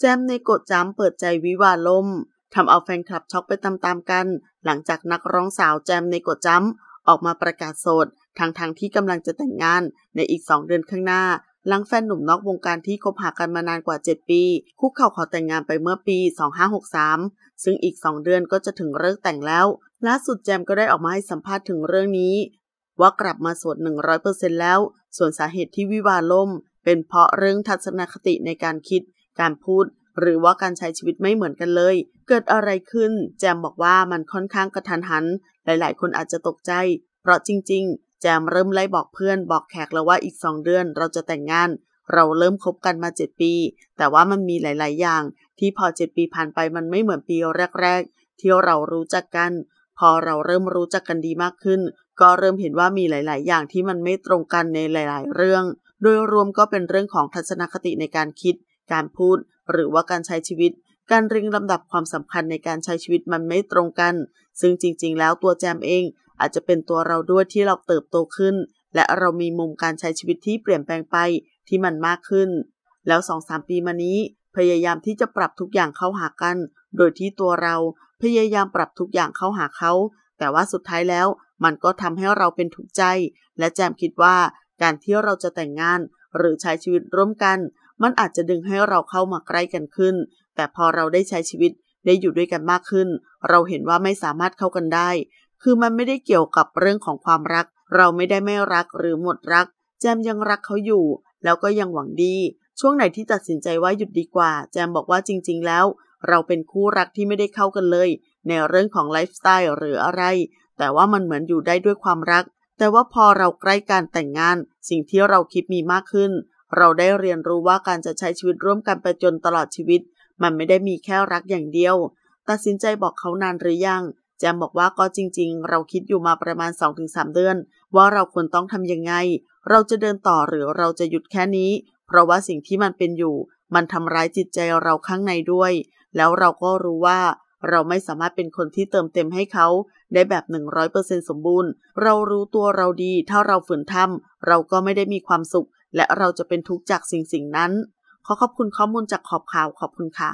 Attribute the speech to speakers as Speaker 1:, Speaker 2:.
Speaker 1: แจม ในกดจ้ำเปิดใจวิวาลมทำเอาแฟนคลับช็อกไปตามๆกัน หลังจากนักร้องสาวแจมในกดจ้ำออกมาประกาศโสดทางทางที่กำลังจะแต่งงานในอีกสองเดือนข้างหน้า หลังแฟนหนุ่มนอกวงการที่คบหากันมานานกว่า 7 ปี คุกเข่าขอแต่งงานไปเมื่อปี 2563 ซึ่งอีก 2 เดือนก็จะถึงเลิกแต่งแล้วล่าสุดแจมก็ได้ออกมาให้สัมภาษณ์ถึงเรื่องนี้ ว่ากลับมาสวด100%แล้ว ส่วนสาเหตุที่วิวาล่ม เป็นเพราะเรื่องทัศนคติในการคิดการพูดหรือว่าการใช้ชีวิตไม่เหมือนกันเลย เกิดอะไรขึ้น แจมบอกว่ามันค่อนข้างกระทันหัน หลายๆ คนอาจจะตกใจ เพราะจริงๆแจมเริ่มไล่บอกเพื่อนบอกแขกแล้วว่าอีกสองเดือนเราจะแต่งงาน เราเริ่มคบกันมาเจ็ดปี แต่ว่ามันมีหลายๆอย่างที่พอเจ็ดปีผ่านไปมันไม่เหมือนปีแรกๆที่เรารู้จักกัน พอเราเริ่มรู้จักกันดีมากขึ้น ก็เริ่มเห็นว่ามีหลายๆ อย่างที่มันไม่ตรงกันในหลายๆ เรื่อง โดยรวมก็เป็นเรื่องของทัศนคติในการคิดการพูดหรือว่าการใช้ชีวิต การเรียงลำดับความสำคัญในการใช้ชีวิตมันไม่ตรงกัน ซึ่งจริง ๆ แล้วตัวแจมเอง อาจจะเป็นตัวเราด้วยที่เราเติบโตขึ้น และเรามีมุมการใช้ชีวิตที่เปลี่ยนแปลงไปที่มันมากขึ้น แล้วสองสามปีมานี้ พยายามที่จะปรับทุกอย่างเข้าหากัน โดยที่ตัวเราพยายามปรับทุกอย่างเข้าหาเขาแต่ว่าสุดท้ายแล้ว มันก็ทำให้เราเป็นทุกข์ใจ และแจมคิดว่า การที่เราจะแต่งงาน หรือใช้ชีวิตร่วมกันมันอาจจะดึงให้เราเข้ามาใกล้กันขึ้น แต่พอเราได้ใช้ชีวิตได้อยู่ด้วยกันมากขึ้น เราเห็นว่าไม่สามารถเข้ากันได้ คือมันไม่ได้เกี่ยวกับเรื่องของความรัก เราไม่ได้ไม่รักหรือหมดรัก แจมยังรักเขาอยู่ แล้วก็ยังหวังดี ช่วงไหนที่ตัดสินใจว่าหยุดดีกว่า แจมบอกว่าจริง ๆ แล้ว เราเป็นคู่รักที่ไม่ได้เข้ากันเลย ในเรื่องของไลฟ์สไตล์หรืออะไร แต่ว่ามันเหมือนอยู่ได้ด้วยความรัก แต่ว่าพอเราใกล้การแต่งงาน สิ่งที่เราคิดมีมากขึ้นเราได้เรียนรู้ว่าการจะใช้ชีวิตร่วมกันไปจนตลอดชีวิต มันไม่ได้มีแค่รักอย่างเดียว ตัดสินใจบอกเขานานหรือยังแจมบอกว่าก็จริงๆ เราคิดอยู่มาประมาณ 2-3 เดือน ว่าเราควรต้องทำยังไง เราจะเดินต่อหรือเราจะหยุดแค่นี้ เพราะว่าสิ่งที่มันเป็นอยู่ มันทำร้ายจิตใจเราข้างในด้วย แล้วเราก็รู้ว่า เราไม่สามารถเป็นคนที่เติมเต็มให้เขา ได้แบบ100%สมบูรณ์ เรารู้ตัวเราดีถ้าเราฝืนทำเราก็ไม่ได้มีความสุขและเราจะเป็นทุกข์จากสิ่งสิ่งนั้น ขอขอบคุณข้อมูลจากขอบข่าวขอบคุณค่ะ